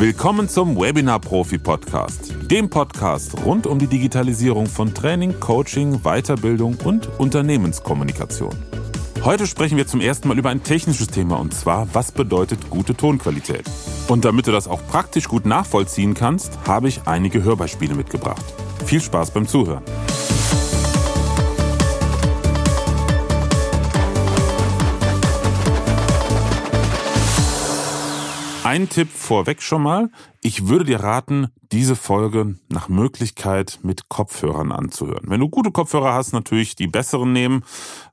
Willkommen zum Webinar Profi Podcast, dem Podcast rund um die Digitalisierung von Training, Coaching, Weiterbildung und Unternehmenskommunikation. Heute sprechen wir zum ersten Mal über ein technisches Thema und zwar, was bedeutet gute Tonqualität. Und damit du das auch praktisch gut nachvollziehen kannst, habe ich einige Hörbeispiele mitgebracht. Viel Spaß beim Zuhören. Ein Tipp vorweg schon mal. Ich würde dir raten, diese Folge nach Möglichkeit mit Kopfhörern anzuhören. Wenn du gute Kopfhörer hast, natürlich die besseren nehmen,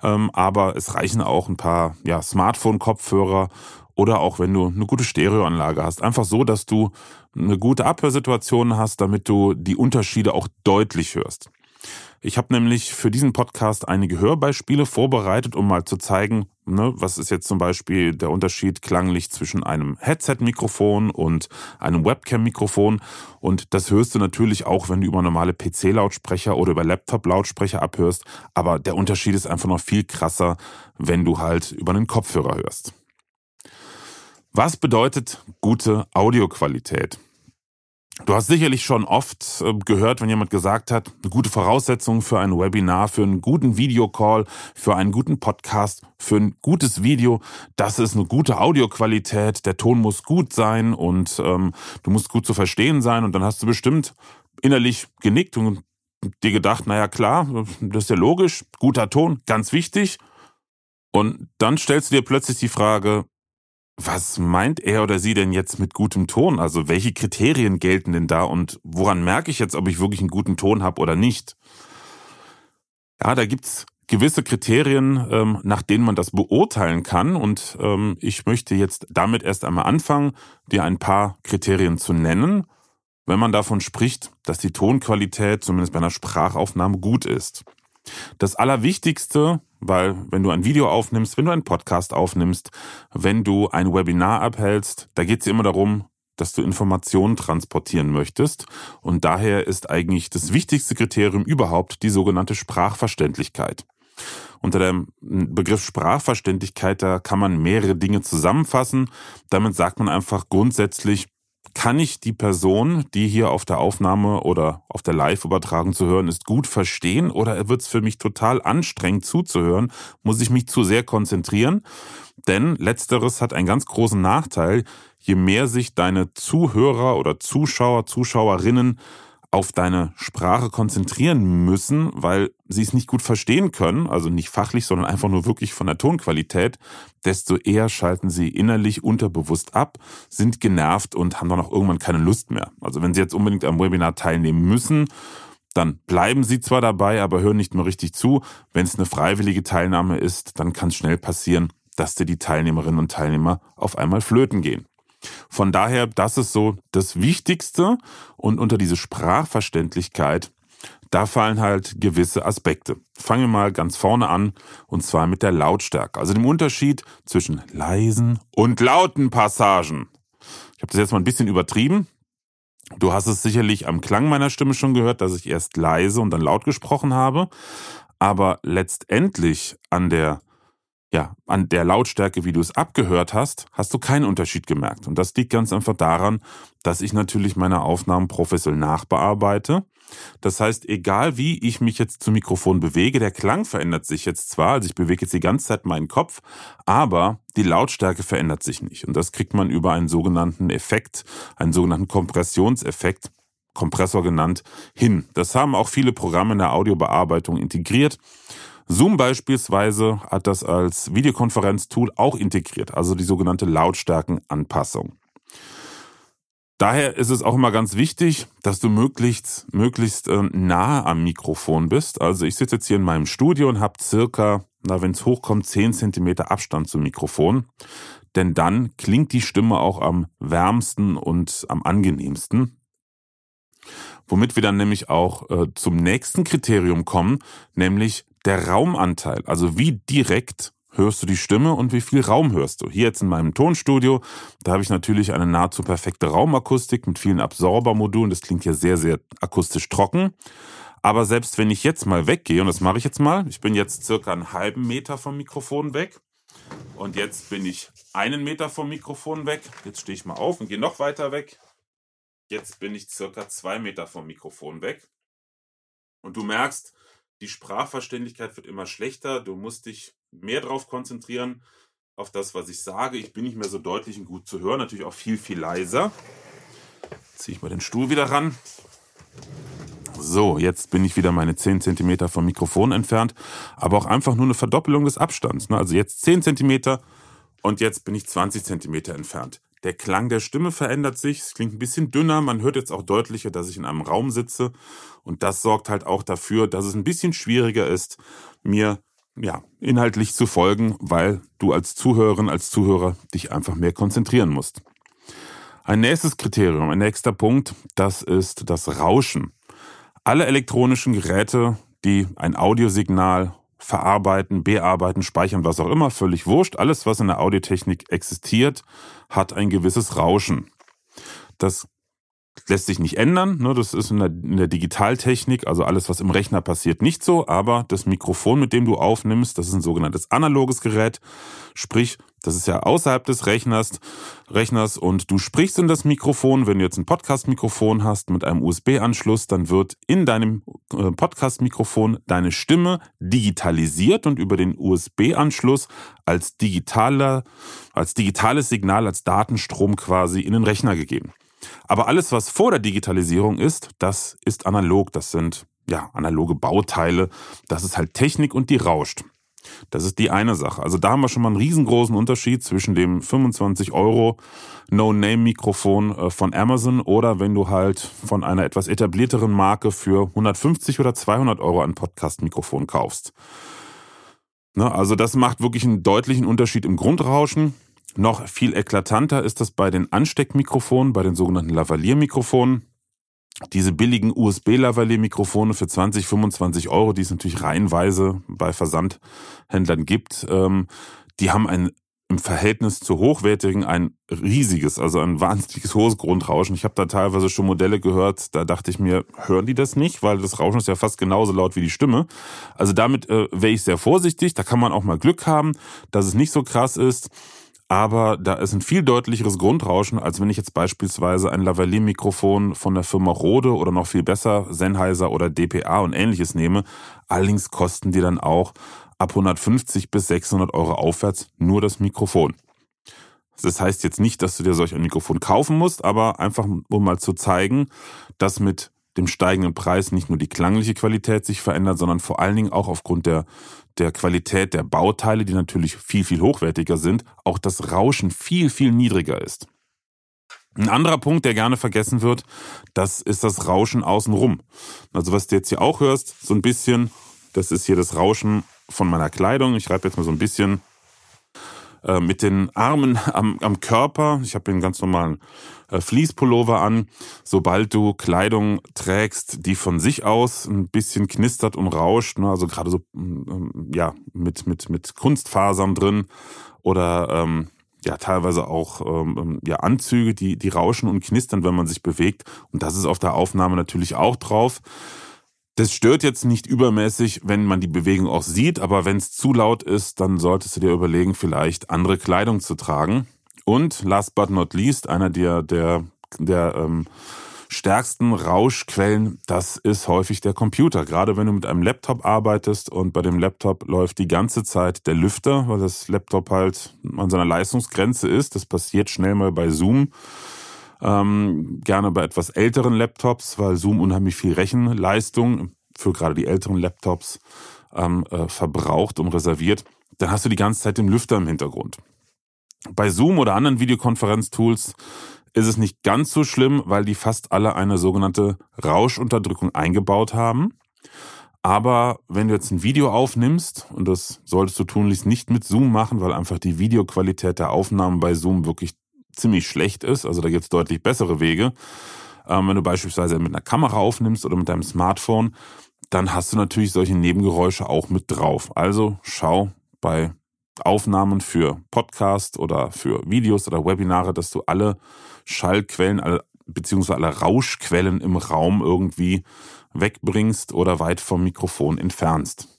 ähm, aber es reichen auch ein paar ja, Smartphone-Kopfhörer oder auch wenn du eine gute Stereoanlage hast. Einfach so, dass du eine gute Abhörsituation hast, damit du die Unterschiede auch deutlich hörst. Ich habe nämlich für diesen Podcast einige Hörbeispiele vorbereitet, um mal zu zeigen, ne, was ist jetzt zum Beispiel der Unterschied klanglich zwischen einem Headset-Mikrofon und einem Webcam-Mikrofon. Und das hörst du natürlich auch, wenn du über normale PC-Lautsprecher oder über Laptop-Lautsprecher abhörst. Aber der Unterschied ist einfach noch viel krasser, wenn du halt über einen Kopfhörer hörst. Was bedeutet gute Audioqualität? Du hast sicherlich schon oft äh, gehört, wenn jemand gesagt hat, eine gute Voraussetzung für ein Webinar, für einen guten Videocall, für einen guten Podcast, für ein gutes Video, das ist eine gute Audioqualität, der Ton muss gut sein und ähm, du musst gut zu verstehen sein und dann hast du bestimmt innerlich genickt und dir gedacht, naja klar, das ist ja logisch, guter Ton, ganz wichtig. Und dann stellst du dir plötzlich die Frage, was meint er oder sie denn jetzt mit gutem Ton? Also welche Kriterien gelten denn da und woran merke ich jetzt, ob ich wirklich einen guten Ton habe oder nicht? Ja, da gibt's gewisse Kriterien, ähm, nach denen man das beurteilen kann. Und ähm, ich möchte jetzt damit erst einmal anfangen, dir ein paar Kriterien zu nennen, wenn man davon spricht, dass die Tonqualität zumindest bei einer Sprachaufnahme gut ist. Das Allerwichtigste, weil wenn du ein Video aufnimmst, wenn du einen Podcast aufnimmst, wenn du ein Webinar abhältst, da geht es immer darum, dass du Informationen transportieren möchtest. Und daher ist eigentlich das wichtigste Kriterium überhaupt die sogenannte Sprachverständlichkeit. Unter dem Begriff Sprachverständlichkeit, da kann man mehrere Dinge zusammenfassen. Damit sagt man einfach grundsätzlich, kann ich die Person, die hier auf der Aufnahme oder auf der Live-Übertragung zu hören ist, gut verstehen oder wird es für mich total anstrengend zuzuhören? Muss ich mich zu sehr konzentrieren? Denn letzteres hat einen ganz großen Nachteil, je mehr sich deine Zuhörer oder Zuschauer, Zuschauerinnen auf deine Sprache konzentrieren müssen, weil sie es nicht gut verstehen können, also nicht fachlich, sondern einfach nur wirklich von der Tonqualität, desto eher schalten sie innerlich unterbewusst ab, sind genervt und haben dann auch irgendwann keine Lust mehr. Also wenn sie jetzt unbedingt am Webinar teilnehmen müssen, dann bleiben sie zwar dabei, aber hören nicht mehr richtig zu. Wenn es eine freiwillige Teilnahme ist, dann kann es schnell passieren, dass dir die Teilnehmerinnen und Teilnehmer auf einmal flöten gehen. Von daher, das ist so das Wichtigste und unter diese Sprachverständlichkeit, da fallen halt gewisse Aspekte. Fangen wir mal ganz vorne an und zwar mit der Lautstärke, also dem Unterschied zwischen leisen und lauten Passagen. Ich habe das jetzt mal ein bisschen übertrieben, Du hast es sicherlich am Klang meiner Stimme schon gehört, dass ich erst leise und dann laut gesprochen habe. Aber letztendlich an der ja, an der Lautstärke, wie du es abgehört hast, hast du keinen Unterschied gemerkt. Und das liegt ganz einfach daran, dass ich natürlich meine Aufnahmen professionell nachbearbeite. Das heißt, egal wie ich mich jetzt zum Mikrofon bewege, der Klang verändert sich jetzt zwar, also ich bewege jetzt die ganze Zeit meinen Kopf, aber die Lautstärke verändert sich nicht. Und das kriegt man über einen sogenannten Effekt, einen sogenannten Kompressionseffekt, Kompressor genannt, hin. Das haben auch viele Programme in der Audiobearbeitung integriert. Zoom beispielsweise hat das als Videokonferenztool auch integriert, also die sogenannte Lautstärkenanpassung. Daher ist es auch immer ganz wichtig, dass du möglichst, möglichst äh, nah am Mikrofon bist. Also ich sitze jetzt hier in meinem Studio und habe circa, na wenn es hochkommt, 10 cm Abstand zum Mikrofon. Denn dann klingt die Stimme auch am wärmsten und am angenehmsten. Womit wir dann nämlich auch äh, zum nächsten Kriterium kommen, nämlich der Raumanteil, also wie direkt hörst du die Stimme und wie viel Raum hörst du. Hier jetzt in meinem Tonstudio, da habe ich natürlich eine nahezu perfekte Raumakustik mit vielen Absorbermodulen. Das klingt ja sehr, sehr akustisch trocken. Aber selbst wenn ich jetzt mal weggehe, und das mache ich jetzt mal, ich bin jetzt circa einen halben Meter vom Mikrofon weg. Und jetzt bin ich einen Meter vom Mikrofon weg. Jetzt stehe ich mal auf und gehe noch weiter weg. Jetzt bin ich circa zwei Meter vom Mikrofon weg. Und du merkst, die Sprachverständlichkeit wird immer schlechter. Du musst dich mehr darauf konzentrieren, auf das, was ich sage. Ich bin nicht mehr so deutlich und gut zu hören. Natürlich auch viel, viel leiser. Ziehe ich mal den Stuhl wieder ran. So, jetzt bin ich wieder meine 10 cm vom Mikrofon entfernt. Aber auch einfach nur eine Verdoppelung des Abstands. Ne? Also jetzt 10 cm und jetzt bin ich 20 cm entfernt. Der Klang der Stimme verändert sich, es klingt ein bisschen dünner, man hört jetzt auch deutlicher, dass ich in einem Raum sitze und das sorgt halt auch dafür, dass es ein bisschen schwieriger ist, mir ja, inhaltlich zu folgen, weil du als Zuhörerin, als Zuhörer dich einfach mehr konzentrieren musst. Ein nächstes Kriterium, ein nächster Punkt, das ist das Rauschen. Alle elektronischen Geräte, die ein Audiosignal verarbeiten, bearbeiten, speichern, was auch immer, völlig wurscht. Alles, was in der Audiotechnik existiert, hat ein gewisses Rauschen. Das lässt sich nicht ändern. Ne? Das ist in der, in der, Digitaltechnik, also alles, was im Rechner passiert, nicht so. Aber das Mikrofon, mit dem du aufnimmst, das ist ein sogenanntes analoges Gerät. Sprich, das ist ja außerhalb des Rechners, Rechners und du sprichst in das Mikrofon. Wenn du jetzt ein Podcast-Mikrofon hast mit einem USB-Anschluss, dann wird in deinem äh, Podcast-Mikrofon deine Stimme digitalisiert und über den USB-Anschluss als, digitaler, als digitales Signal, als Datenstrom quasi in den Rechner gegeben. Aber alles, was vor der Digitalisierung ist, das ist analog. Das sind ja analoge Bauteile. Das ist halt Technik und die rauscht. Das ist die eine Sache. Also da haben wir schon mal einen riesengroßen Unterschied zwischen dem 25 Euro No-Name-Mikrofon äh, von Amazon oder wenn du halt von einer etwas etablierteren Marke für 150 oder 200 Euro ein Podcast-Mikrofon kaufst. Ne, also das macht wirklich einen deutlichen Unterschied im Grundrauschen. Noch viel eklatanter ist das bei den Ansteckmikrofonen, bei den sogenannten Lavalier-Mikrofonen diese billigen USB-Lavalier-Mikrofone für 20, 25 Euro, die es natürlich reihenweise bei Versandhändlern gibt, ähm, die haben ein im Verhältnis zu hochwertigen ein riesiges, also ein wahnsinniges hohes Grundrauschen. Ich habe da teilweise schon Modelle gehört, da dachte ich mir, hören die das nicht, weil das Rauschen ist ja fast genauso laut wie die Stimme. Also damit äh, wäre ich sehr vorsichtig, da kann man auch mal Glück haben, dass es nicht so krass ist aber da ist ein viel deutlicheres Grundrauschen, als wenn ich jetzt beispielsweise ein Lavalier-Mikrofon von der Firma Rode oder noch viel besser Sennheiser oder DPA und ähnliches nehme. Allerdings kosten die dann auch ab 150 bis 600 Euro aufwärts nur das Mikrofon. Das heißt jetzt nicht, dass du dir solch ein Mikrofon kaufen musst, aber einfach um mal zu zeigen, dass mit dem steigenden Preis nicht nur die klangliche Qualität sich verändert, sondern vor allen Dingen auch aufgrund der der Qualität der Bauteile, die natürlich viel, viel hochwertiger sind, auch das Rauschen viel, viel niedriger ist. Ein anderer Punkt, der gerne vergessen wird, das ist das Rauschen außenrum. Also was du jetzt hier auch hörst, so ein bisschen, das ist hier das Rauschen von meiner Kleidung. Ich reibe jetzt mal so ein bisschen äh, mit den Armen am, am Körper. Ich habe den ganz normalen äh, Fließpullover an. Sobald du Kleidung trägst, die von sich aus ein bisschen knistert und rauscht, ne? also gerade so mm, mm, ja mit mit mit Kunstfasern drin oder ähm, ja teilweise auch ähm, ähm, ja, Anzüge, die, die rauschen und knistern, wenn man sich bewegt. Und das ist auf der Aufnahme natürlich auch drauf. Das stört jetzt nicht übermäßig, wenn man die Bewegung auch sieht, aber wenn es zu laut ist, dann solltest du dir überlegen, vielleicht andere Kleidung zu tragen. Und last but not least, einer der, der, der ähm, stärksten Rauschquellen, das ist häufig der Computer. Gerade wenn du mit einem Laptop arbeitest und bei dem Laptop läuft die ganze Zeit der Lüfter, weil das Laptop halt an seiner Leistungsgrenze ist. Das passiert schnell mal bei Zoom ähm, gerne bei etwas älteren Laptops, weil Zoom unheimlich viel Rechenleistung für gerade die älteren Laptops ähm, äh, verbraucht und reserviert. Dann hast du die ganze Zeit den Lüfter im Hintergrund. Bei Zoom oder anderen Videokonferenztools ist es nicht ganz so schlimm, weil die fast alle eine sogenannte Rauschunterdrückung eingebaut haben. Aber wenn du jetzt ein Video aufnimmst, und das solltest du tunlichst nicht mit Zoom machen, weil einfach die Videoqualität der Aufnahmen bei Zoom wirklich ziemlich schlecht ist. Also da gibt es deutlich bessere Wege. Ähm, wenn du beispielsweise mit einer Kamera aufnimmst oder mit deinem Smartphone, dann hast du natürlich solche Nebengeräusche auch mit drauf. Also schau bei Aufnahmen für Podcasts oder für Videos oder Webinare, dass du alle Schallquellen alle, beziehungsweise alle Rauschquellen im Raum irgendwie wegbringst oder weit vom Mikrofon entfernst.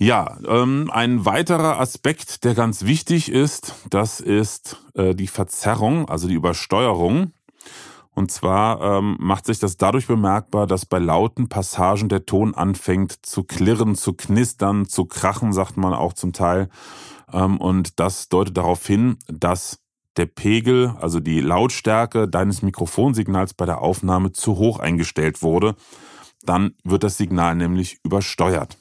Ja, ähm, ein weiterer Aspekt, der ganz wichtig ist, das ist äh, die Verzerrung, also die Übersteuerung. Und zwar ähm, macht sich das dadurch bemerkbar, dass bei lauten Passagen der Ton anfängt zu klirren, zu knistern, zu krachen, sagt man auch zum Teil. Ähm, und das deutet darauf hin, dass der Pegel, also die Lautstärke deines Mikrofonsignals bei der Aufnahme zu hoch eingestellt wurde. Dann wird das Signal nämlich übersteuert.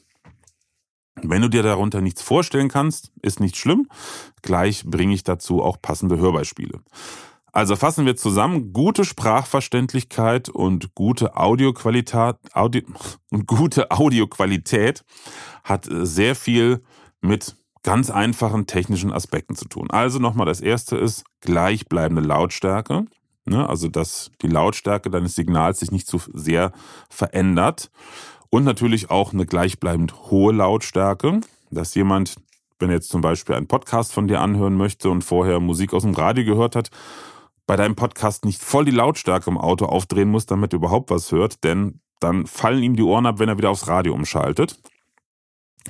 Wenn du dir darunter nichts vorstellen kannst, ist nicht schlimm. Gleich bringe ich dazu auch passende Hörbeispiele. Also fassen wir zusammen, gute Sprachverständlichkeit und gute Audioqualität, Audio, und gute Audioqualität hat sehr viel mit ganz einfachen technischen Aspekten zu tun. Also nochmal, das erste ist gleichbleibende Lautstärke. Ne? Also, dass die Lautstärke deines Signals sich nicht zu sehr verändert. Und natürlich auch eine gleichbleibend hohe Lautstärke, dass jemand, wenn er jetzt zum Beispiel einen Podcast von dir anhören möchte und vorher Musik aus dem Radio gehört hat, bei deinem Podcast nicht voll die Lautstärke im Auto aufdrehen muss, damit er überhaupt was hört, denn dann fallen ihm die Ohren ab, wenn er wieder aufs Radio umschaltet.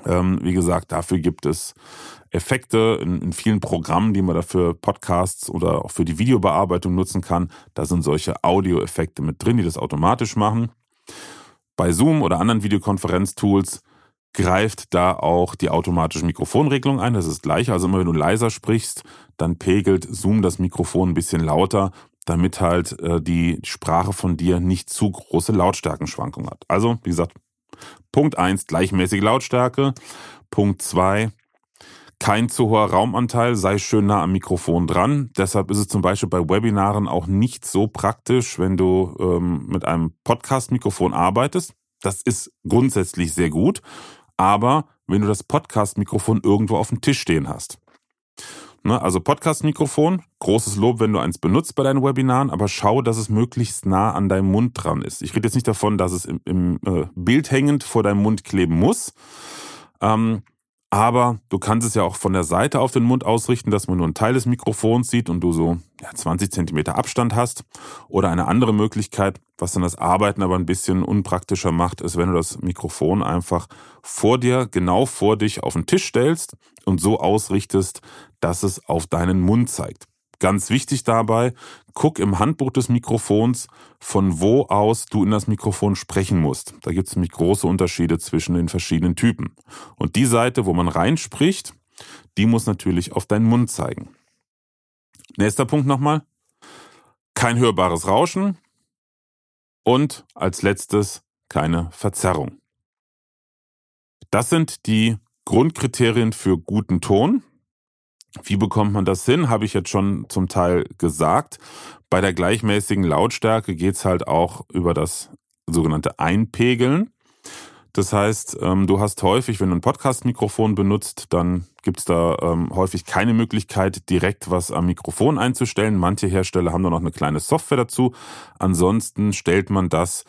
Ähm, wie gesagt, dafür gibt es Effekte in, in, vielen Programmen, die man dafür Podcasts oder auch für die Videobearbeitung nutzen kann. Da sind solche Audioeffekte mit drin, die das automatisch machen. Bei Zoom oder anderen Videokonferenztools greift da auch die automatische Mikrofonregelung ein. Das ist gleich. Also immer wenn du leiser sprichst, dann pegelt Zoom das Mikrofon ein bisschen lauter, damit halt äh, die Sprache von dir nicht zu große Lautstärkenschwankungen hat. Also, wie gesagt, Punkt 1, gleichmäßige Lautstärke. Punkt 2, kein zu hoher Raumanteil sei schön nah am Mikrofon dran. Deshalb ist es zum Beispiel bei Webinaren auch nicht so praktisch, wenn du ähm, mit einem Podcast-Mikrofon arbeitest. Das ist grundsätzlich sehr gut, aber wenn du das Podcast-Mikrofon irgendwo auf dem Tisch stehen hast. Ne, also Podcast-Mikrofon, großes Lob, wenn du eins benutzt bei deinen Webinaren, aber schau, dass es möglichst nah an deinem Mund dran ist. Ich rede jetzt nicht davon, dass es im, im äh, Bild hängend vor deinem Mund kleben muss. Ähm, aber du kannst es ja auch von der Seite auf den Mund ausrichten, dass man nur einen Teil des Mikrofons sieht und du so ja, 20 Zentimeter Abstand hast. Oder eine andere Möglichkeit, was dann das Arbeiten aber ein bisschen unpraktischer macht, ist, wenn du das Mikrofon einfach vor dir, genau vor dich auf den Tisch stellst und so ausrichtest, dass es auf deinen Mund zeigt. Ganz wichtig dabei, guck im Handbuch des Mikrofons, von wo aus du in das Mikrofon sprechen musst. Da gibt es nämlich große Unterschiede zwischen den verschiedenen Typen. Und die Seite, wo man reinspricht, die muss natürlich auf deinen Mund zeigen. Nächster Punkt nochmal. Kein hörbares Rauschen. Und als letztes keine Verzerrung. Das sind die Grundkriterien für guten Ton. Wie bekommt man das hin? Habe ich jetzt schon zum Teil gesagt. Bei der gleichmäßigen Lautstärke geht es halt auch über das sogenannte Einpegeln. Das heißt, ähm, du hast häufig, wenn du ein Podcast-Mikrofon benutzt, dann gibt es da ähm, häufig keine Möglichkeit, direkt was am Mikrofon einzustellen. Manche Hersteller haben da noch eine kleine Software dazu. Ansonsten stellt man das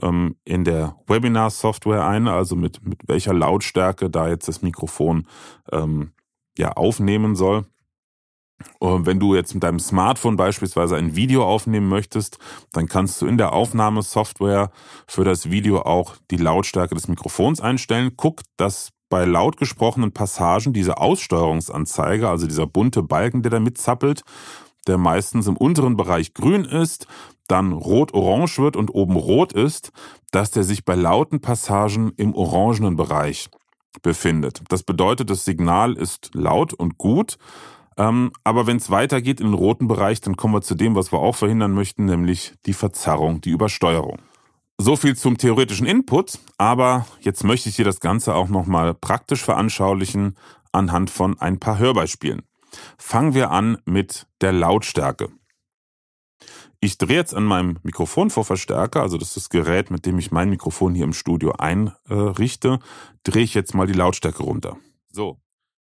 ähm, in der Webinar-Software ein, also mit, mit welcher Lautstärke da jetzt das Mikrofon ähm, ja aufnehmen soll. Und wenn du jetzt mit deinem Smartphone beispielsweise ein Video aufnehmen möchtest, dann kannst du in der Aufnahmesoftware für das Video auch die Lautstärke des Mikrofons einstellen. Guck, dass bei laut gesprochenen Passagen diese Aussteuerungsanzeige, also dieser bunte Balken, der da mitzappelt, der meistens im unteren Bereich grün ist, dann rot-orange wird und oben rot ist, dass der sich bei lauten Passagen im orangenen Bereich befindet. Das bedeutet, das Signal ist laut und gut. Ähm, aber wenn es weitergeht in den roten Bereich, dann kommen wir zu dem, was wir auch verhindern möchten, nämlich die Verzerrung, die Übersteuerung. So viel zum theoretischen Input, aber jetzt möchte ich dir das Ganze auch nochmal praktisch veranschaulichen anhand von ein paar Hörbeispielen. Fangen wir an mit der Lautstärke. Ich drehe jetzt an meinem Mikrofonvorverstärker, also das ist das Gerät, mit dem ich mein Mikrofon hier im Studio einrichte, drehe ich jetzt mal die Lautstärke runter. So,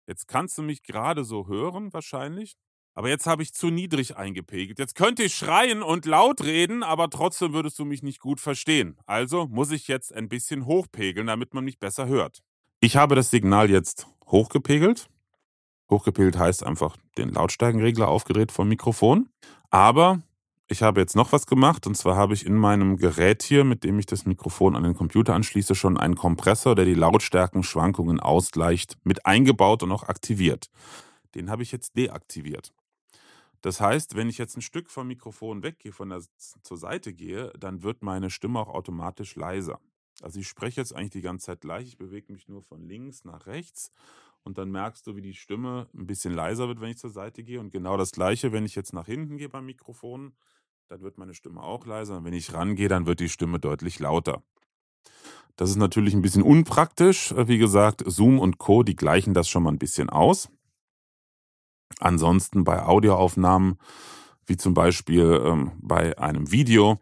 jetzt kannst du mich gerade so hören wahrscheinlich, aber jetzt habe ich zu niedrig eingepegelt. Jetzt könnte ich schreien und laut reden, aber trotzdem würdest du mich nicht gut verstehen. Also muss ich jetzt ein bisschen hochpegeln, damit man mich besser hört. Ich habe das Signal jetzt hochgepegelt. Hochgepegelt heißt einfach den Lautstärkenregler aufgedreht vom Mikrofon. Aber ich habe jetzt noch was gemacht und zwar habe ich in meinem Gerät hier, mit dem ich das Mikrofon an den Computer anschließe, schon einen Kompressor, der die Lautstärkenschwankungen ausgleicht, mit eingebaut und auch aktiviert. Den habe ich jetzt deaktiviert. Das heißt, wenn ich jetzt ein Stück vom Mikrofon weggehe, von der zur Seite gehe, dann wird meine Stimme auch automatisch leiser. Also ich spreche jetzt eigentlich die ganze Zeit gleich, ich bewege mich nur von links nach rechts und dann merkst du, wie die Stimme ein bisschen leiser wird, wenn ich zur Seite gehe. Und genau das Gleiche, wenn ich jetzt nach hinten gehe beim Mikrofon, dann wird meine Stimme auch leiser. Und wenn ich rangehe, dann wird die Stimme deutlich lauter. Das ist natürlich ein bisschen unpraktisch. Wie gesagt, Zoom und Co, die gleichen das schon mal ein bisschen aus. Ansonsten bei Audioaufnahmen, wie zum Beispiel ähm, bei einem Video,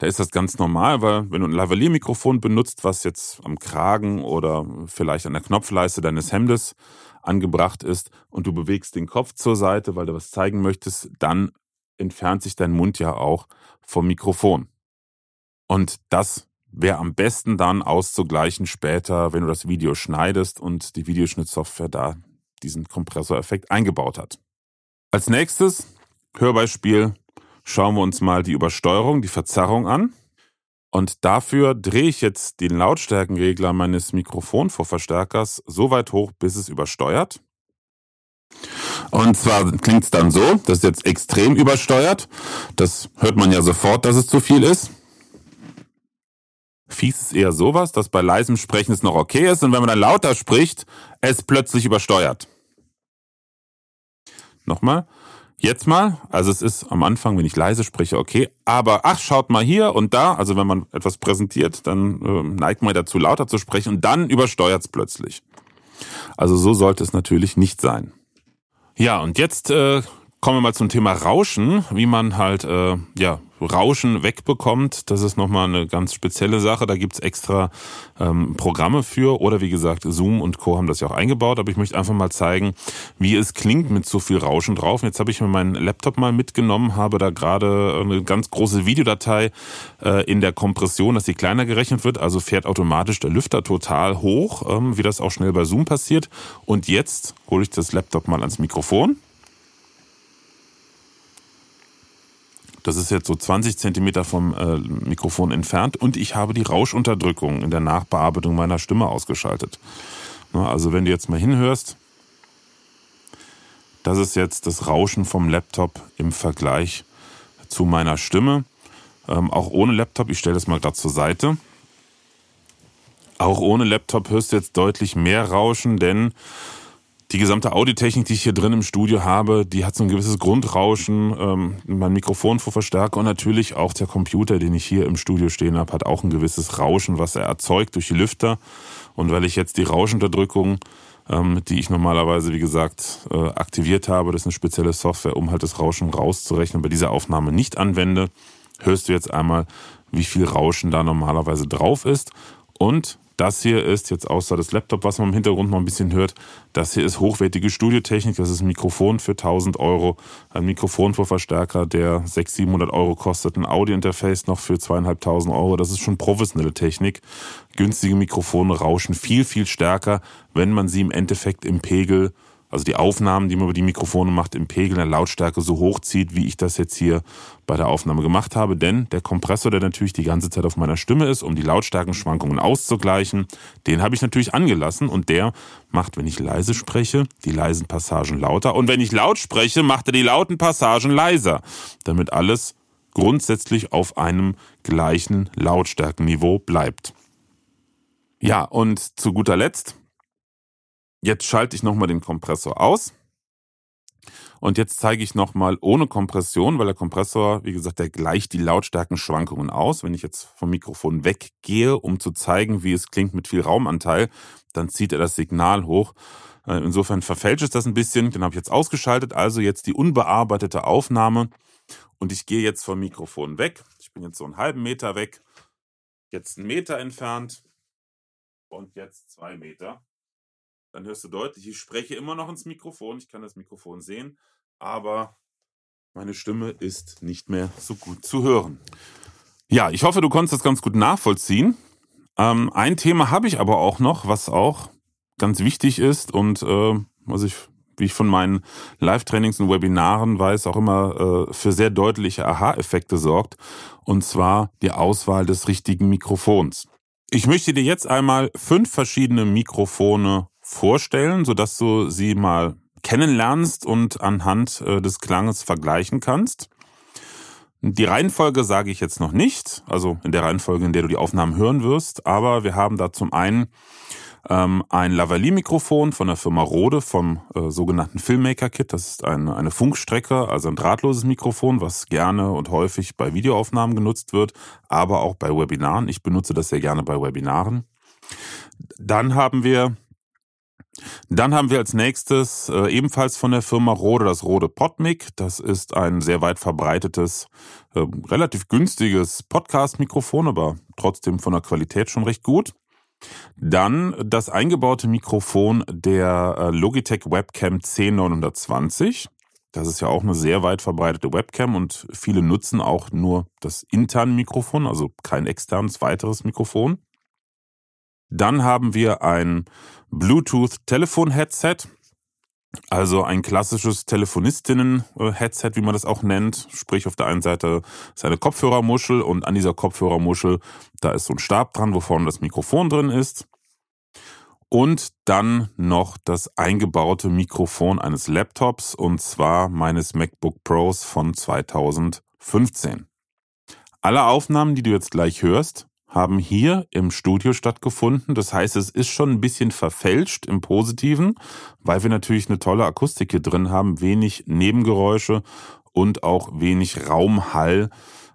da ist das ganz normal, weil wenn du ein Lavaliermikrofon benutzt, was jetzt am Kragen oder vielleicht an der Knopfleiste deines Hemdes angebracht ist und du bewegst den Kopf zur Seite, weil du was zeigen möchtest, dann entfernt sich dein Mund ja auch vom Mikrofon. Und das wäre am besten dann auszugleichen später, wenn du das Video schneidest und die Videoschnittsoftware da diesen Kompressoreffekt eingebaut hat. Als nächstes Hörbeispiel schauen wir uns mal die Übersteuerung, die Verzerrung an. Und dafür drehe ich jetzt den Lautstärkenregler meines Mikrofonvorverstärkers so weit hoch, bis es übersteuert. Und zwar klingt es dann so, das ist jetzt extrem übersteuert. Das hört man ja sofort, dass es zu viel ist. Fies ist eher sowas, dass bei leisem Sprechen es noch okay ist und wenn man dann lauter spricht, es plötzlich übersteuert. Nochmal. Jetzt mal, also es ist am Anfang, wenn ich leise spreche, okay, aber ach, schaut mal hier und da, also wenn man etwas präsentiert, dann äh, neigt man dazu, lauter zu sprechen und dann übersteuert es plötzlich. Also so sollte es natürlich nicht sein. Ja, und jetzt äh, kommen wir mal zum Thema Rauschen, wie man halt äh, ja Rauschen wegbekommt. Das ist nochmal eine ganz spezielle Sache. Da gibt's extra ähm, Programme für. Oder wie gesagt, Zoom und Co. haben das ja auch eingebaut. Aber ich möchte einfach mal zeigen, wie es klingt mit so viel Rauschen drauf. Jetzt habe ich mir meinen Laptop mal mitgenommen, habe da gerade eine ganz große Videodatei äh, in der Kompression, dass die kleiner gerechnet wird. Also fährt automatisch der Lüfter total hoch, ähm, wie das auch schnell bei Zoom passiert. Und jetzt hole ich das Laptop mal ans Mikrofon. Das ist jetzt so 20 Zentimeter vom äh, Mikrofon entfernt und ich habe die Rauschunterdrückung in der Nachbearbeitung meiner Stimme ausgeschaltet. Na, ne, also wenn du jetzt mal hinhörst, das ist jetzt das Rauschen vom Laptop im Vergleich zu meiner Stimme. Ähm, auch ohne Laptop, ich stelle das mal gerade zur Seite. Auch ohne Laptop hörst du jetzt deutlich mehr Rauschen, denn die gesamte Audiotechnik, die ich hier drin im Studio habe, die hat so ein gewisses Grundrauschen. Ähm, mein Mikrofon vor Verstärker und natürlich auch der Computer, den ich hier im Studio stehen habe, hat auch ein gewisses Rauschen, was er erzeugt durch die Lüfter. Und weil ich jetzt die Rauschunterdrückung, ähm, die ich normalerweise, wie gesagt, äh, aktiviert habe, das ist eine spezielle Software, um halt das Rauschen rauszurechnen, bei dieser Aufnahme nicht anwende, hörst du jetzt einmal, wie viel Rauschen da normalerweise drauf ist. Und das hier ist jetzt außer das Laptop, was man im Hintergrund mal ein bisschen hört. Das hier ist hochwertige Studiotechnik. Das ist ein Mikrofon für 1000 Euro, ein Mikrofonvorverstärker, der 600, 700 Euro kostet, ein Audio-Interface noch für zweieinhalbtausend Euro. Das ist schon professionelle Technik. Günstige Mikrofone rauschen viel, viel stärker, wenn man sie im Endeffekt im Pegel also die Aufnahmen, die man über die Mikrofone macht, im Pegel der Lautstärke so hoch zieht, wie ich das jetzt hier bei der Aufnahme gemacht habe. Denn der Kompressor, der natürlich die ganze Zeit auf meiner Stimme ist, um die Lautstärkenschwankungen auszugleichen, den habe ich natürlich angelassen und der macht, wenn ich leise spreche, die leisen Passagen lauter und wenn ich laut spreche, macht er die lauten Passagen leiser, damit alles grundsätzlich auf einem gleichen Lautstärkenniveau bleibt. Ja, und zu guter Letzt Jetzt schalte ich nochmal den Kompressor aus. Und jetzt zeige ich nochmal ohne Kompression, weil der Kompressor, wie gesagt, der gleicht die Lautstärkenschwankungen aus. Wenn ich jetzt vom Mikrofon weggehe, um zu zeigen, wie es klingt mit viel Raumanteil, dann zieht er das Signal hoch. Äh, insofern verfälscht es das ein bisschen. Den habe ich jetzt ausgeschaltet. Also jetzt die unbearbeitete Aufnahme. Und ich gehe jetzt vom Mikrofon weg. Ich bin jetzt so einen halben Meter weg. Jetzt einen Meter entfernt. Und jetzt zwei Meter. Dann hörst du deutlich, ich spreche immer noch ins Mikrofon, ich kann das Mikrofon sehen, aber meine Stimme ist nicht mehr so gut zu hören. Ja, ich hoffe, du konntest das ganz gut nachvollziehen. Ähm, ein Thema habe ich aber auch noch, was auch ganz wichtig ist und äh, was ich, wie ich von meinen Live-Trainings und Webinaren weiß, auch immer äh, für sehr deutliche Aha-Effekte sorgt. Und zwar die Auswahl des richtigen Mikrofons. Ich möchte dir jetzt einmal fünf verschiedene Mikrofone vorstellen, sodass du sie mal kennenlernst und anhand äh, des Klanges vergleichen kannst. Die Reihenfolge sage ich jetzt noch nicht, also in der Reihenfolge, in der du die Aufnahmen hören wirst, aber wir haben da zum einen ähm, ein Lavalier-Mikrofon von der Firma Rode vom äh, sogenannten Filmmaker-Kit. Das ist eine, eine Funkstrecke, also ein drahtloses Mikrofon, was gerne und häufig bei Videoaufnahmen genutzt wird, aber auch bei Webinaren. Ich benutze das sehr gerne bei Webinaren. Dann haben wir dann haben wir als nächstes äh, ebenfalls von der Firma Rode das Rode Podmic. Das ist ein sehr weit verbreitetes, äh, relativ günstiges Podcast-Mikrofon, aber trotzdem von der Qualität schon recht gut. Dann das eingebaute Mikrofon der äh, Logitech Webcam C920. Das ist ja auch eine sehr weit verbreitete Webcam und viele nutzen auch nur das interne Mikrofon, also kein externes weiteres Mikrofon. Dann haben wir ein Bluetooth-Telefon-Headset, also ein klassisches Telefonistinnen-Headset, wie man das auch nennt. Sprich, auf der einen Seite ist eine Kopfhörermuschel und an dieser Kopfhörermuschel, da ist so ein Stab dran, wo vorne das Mikrofon drin ist. Und dann noch das eingebaute Mikrofon eines Laptops und zwar meines MacBook Pros von 2015. Alle Aufnahmen, die du jetzt gleich hörst, haben hier im Studio stattgefunden. Das heißt, es ist schon ein bisschen verfälscht im Positiven, weil wir natürlich eine tolle Akustik hier drin haben, wenig Nebengeräusche und auch wenig Raumhall,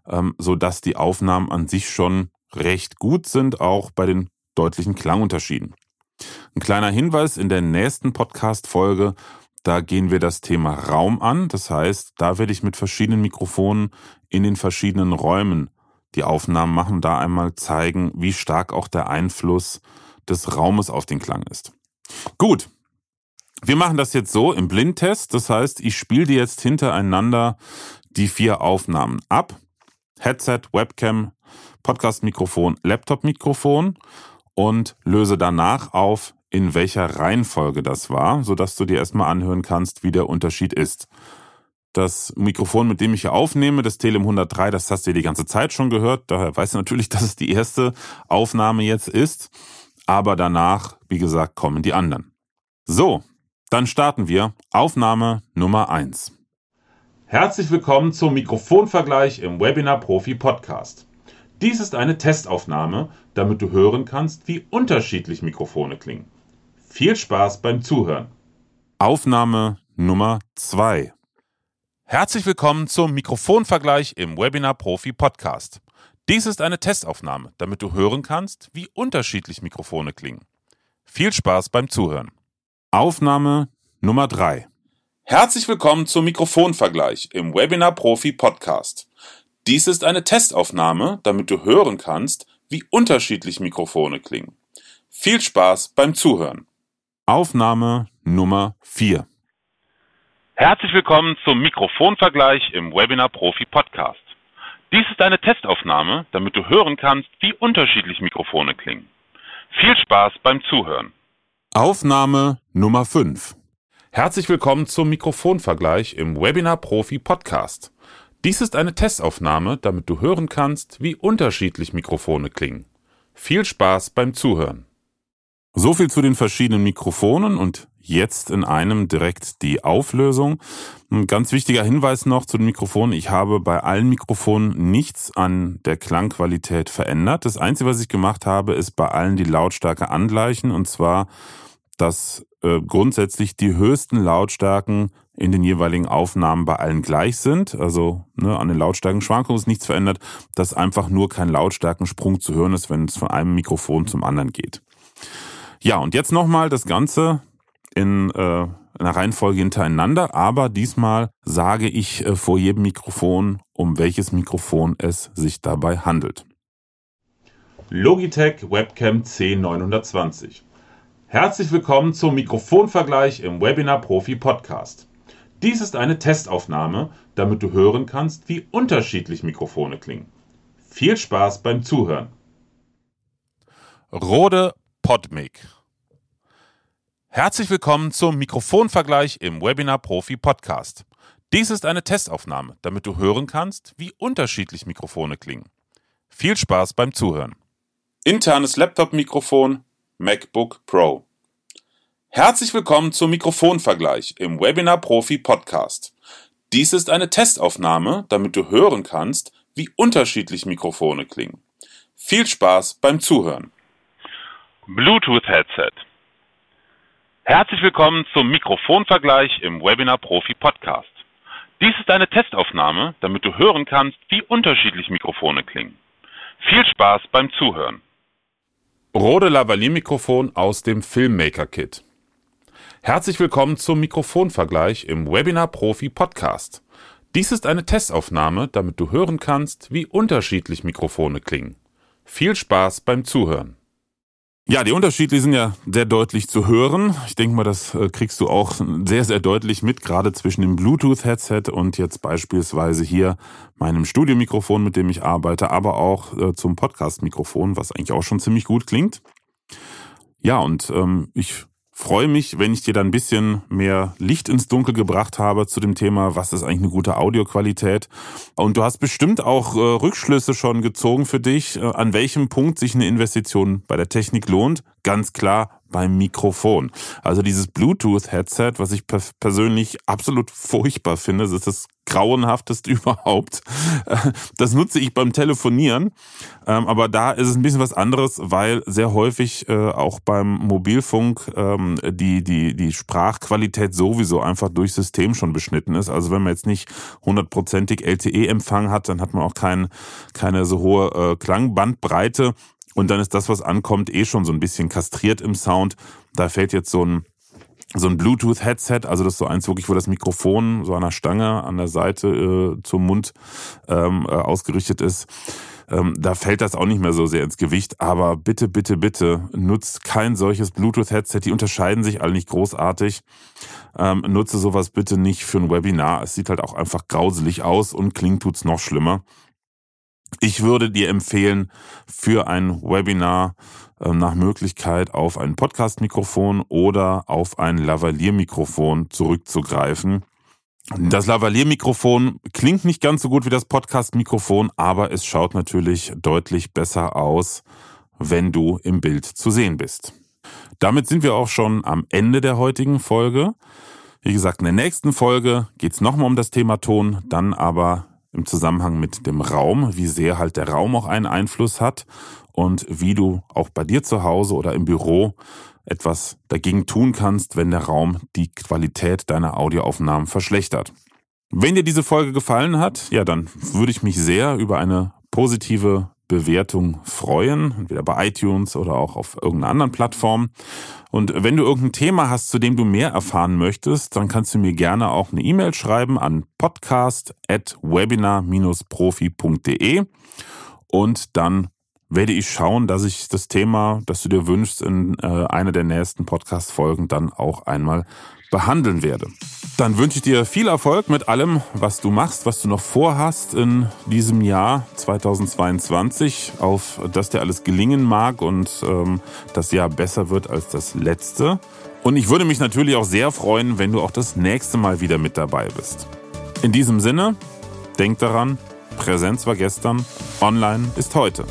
ähm, so dass die Aufnahmen an sich schon recht gut sind, auch bei den deutlichen Klangunterschieden. Ein kleiner Hinweis in der nächsten Podcast-Folge da gehen wir das Thema Raum an. Das heißt, da werde ich mit verschiedenen Mikrofonen in den verschiedenen Räumen die Aufnahmen machen da einmal zeigen, wie stark auch der Einfluss des Raumes auf den Klang ist. Gut, wir machen das jetzt so im Blindtest. Das heißt, ich spiele dir jetzt hintereinander die vier Aufnahmen ab. Headset, Webcam, Podcast-Mikrofon, Laptop-Mikrofon und löse danach auf, in welcher Reihenfolge das war, sodass du dir erstmal anhören kannst, wie der Unterschied ist. Das Mikrofon, mit dem ich hier aufnehme, das Telem 103, das hast du die ganze Zeit schon gehört. Daher weißt du natürlich, dass es die erste Aufnahme jetzt ist. Aber danach, wie gesagt, kommen die anderen. So, dann starten wir. Aufnahme Nummer 1. Herzlich willkommen zum Mikrofonvergleich im Webinar Profi Podcast. Dies ist eine Testaufnahme, damit du hören kannst, wie unterschiedlich Mikrofone klingen. Viel Spaß beim Zuhören. Aufnahme Nummer 2. Herzlich willkommen zum Mikrofonvergleich im Webinar Profi Podcast. Dies ist eine Testaufnahme, damit du hören kannst, wie unterschiedlich Mikrofone klingen. Viel Spaß beim Zuhören. Aufnahme Nummer 3. Herzlich willkommen zum Mikrofonvergleich im Webinar Profi Podcast. Dies ist eine Testaufnahme, damit du hören kannst, wie unterschiedlich Mikrofone klingen. Viel Spaß beim Zuhören. Aufnahme Nummer 4. Herzlich willkommen zum Mikrofonvergleich im Webinar Profi Podcast. Dies ist eine Testaufnahme, damit du hören kannst, wie unterschiedlich Mikrofone klingen. Viel Spaß beim Zuhören. Aufnahme Nummer 5. Herzlich willkommen zum Mikrofonvergleich im Webinar Profi Podcast. Dies ist eine Testaufnahme, damit du hören kannst, wie unterschiedlich Mikrofone klingen. Viel Spaß beim Zuhören. So viel zu den verschiedenen Mikrofonen und jetzt in einem direkt die Auflösung. Ein ganz wichtiger Hinweis noch zu den Mikrofonen. Ich habe bei allen Mikrofonen nichts an der Klangqualität verändert. Das Einzige, was ich gemacht habe, ist bei allen die Lautstärke angleichen und zwar, dass äh, grundsätzlich die höchsten Lautstärken in den jeweiligen Aufnahmen bei allen gleich sind. Also ne, an den Lautstärkenschwankungen ist nichts verändert, dass einfach nur kein Lautstärkensprung zu hören ist, wenn es von einem Mikrofon zum anderen geht. Ja, und jetzt nochmal das Ganze in äh, einer Reihenfolge hintereinander, aber diesmal sage ich äh, vor jedem Mikrofon, um welches Mikrofon es sich dabei handelt. Logitech Webcam C920. Herzlich willkommen zum Mikrofonvergleich im Webinar Profi Podcast. Dies ist eine Testaufnahme, damit du hören kannst, wie unterschiedlich Mikrofone klingen. Viel Spaß beim Zuhören. Rode Podmic Herzlich willkommen zum Mikrofonvergleich im Webinar Profi Podcast. Dies ist eine Testaufnahme, damit du hören kannst, wie unterschiedlich Mikrofone klingen. Viel Spaß beim Zuhören. Internes Laptop-Mikrofon MacBook Pro. Herzlich willkommen zum Mikrofonvergleich im Webinar Profi Podcast. Dies ist eine Testaufnahme, damit du hören kannst, wie unterschiedlich Mikrofone klingen. Viel Spaß beim Zuhören. Bluetooth-Headset. Herzlich willkommen zum Mikrofonvergleich im Webinar Profi Podcast. Dies ist eine Testaufnahme, damit du hören kannst, wie unterschiedlich Mikrofone klingen. Viel Spaß beim Zuhören. Rode Lavalier Mikrofon aus dem Filmmaker Kit. Herzlich willkommen zum Mikrofonvergleich im Webinar Profi Podcast. Dies ist eine Testaufnahme, damit du hören kannst, wie unterschiedlich Mikrofone klingen. Viel Spaß beim Zuhören. Ja, die Unterschiede sind ja sehr deutlich zu hören. Ich denke mal, das äh, kriegst du auch sehr, sehr deutlich mit, gerade zwischen dem Bluetooth-Headset und jetzt beispielsweise hier meinem Studiomikrofon, mit dem ich arbeite, aber auch äh, zum Podcast-Mikrofon, was eigentlich auch schon ziemlich gut klingt. Ja, und ähm, ich Freue mich, wenn ich dir da ein bisschen mehr Licht ins Dunkel gebracht habe zu dem Thema, was ist eigentlich eine gute Audioqualität. Und du hast bestimmt auch äh, Rückschlüsse schon gezogen für dich, äh, an welchem Punkt sich eine Investition bei der Technik lohnt. Ganz klar, beim Mikrofon. Also dieses Bluetooth-Headset, was ich per persönlich absolut furchtbar finde, das ist das grauenhafteste überhaupt. Das nutze ich beim Telefonieren, ähm, aber da ist es ein bisschen was anderes, weil sehr häufig äh, auch beim Mobilfunk ähm, die, die, die Sprachqualität sowieso einfach durch System schon beschnitten ist. Also wenn man jetzt nicht hundertprozentig LTE-Empfang hat, dann hat man auch kein, keine so hohe äh, Klangbandbreite. Und dann ist das, was ankommt, eh schon so ein bisschen kastriert im Sound. Da fällt jetzt so ein, so ein Bluetooth-Headset, also das ist so eins wirklich, wo das Mikrofon so an der Stange an der Seite äh, zum Mund ähm, äh, ausgerichtet ist. Ähm, da fällt das auch nicht mehr so sehr ins Gewicht. Aber bitte, bitte, bitte nutzt kein solches Bluetooth-Headset. Die unterscheiden sich alle nicht großartig. Ähm, nutze sowas bitte nicht für ein Webinar. Es sieht halt auch einfach grauselig aus und klingt tut's noch schlimmer. Ich würde dir empfehlen, für ein Webinar ähm, nach Möglichkeit auf ein Podcast-Mikrofon oder auf ein Lavalier-Mikrofon zurückzugreifen. Das Lavalier-Mikrofon klingt nicht ganz so gut wie das Podcast-Mikrofon, aber es schaut natürlich deutlich besser aus, wenn du im Bild zu sehen bist. Damit sind wir auch schon am Ende der heutigen Folge. Wie gesagt, in der nächsten Folge geht's nochmal um das Thema Ton, dann aber im Zusammenhang mit dem Raum, wie sehr halt der Raum auch einen Einfluss hat und wie du auch bei dir zu Hause oder im Büro etwas dagegen tun kannst, wenn der Raum die Qualität deiner Audioaufnahmen verschlechtert. Wenn dir diese Folge gefallen hat, ja, dann würde ich mich sehr über eine positive Bewertung freuen, entweder bei iTunes oder auch auf irgendeiner anderen Plattform. Und wenn du irgendein Thema hast, zu dem du mehr erfahren möchtest, dann kannst du mir gerne auch eine E-Mail schreiben an podcast@webinar-profi.de und dann werde ich schauen, dass ich das Thema, das du dir wünschst, in äh, einer der nächsten Podcast-Folgen dann auch einmal behandeln werde. Dann wünsche ich dir viel Erfolg mit allem, was du machst, was du noch vorhast in diesem Jahr 2022, auf dass dir alles gelingen mag und ähm, das Jahr besser wird als das letzte. Und ich würde mich natürlich auch sehr freuen, wenn du auch das nächste Mal wieder mit dabei bist. In diesem Sinne, denk daran, Präsenz war gestern, online ist heute.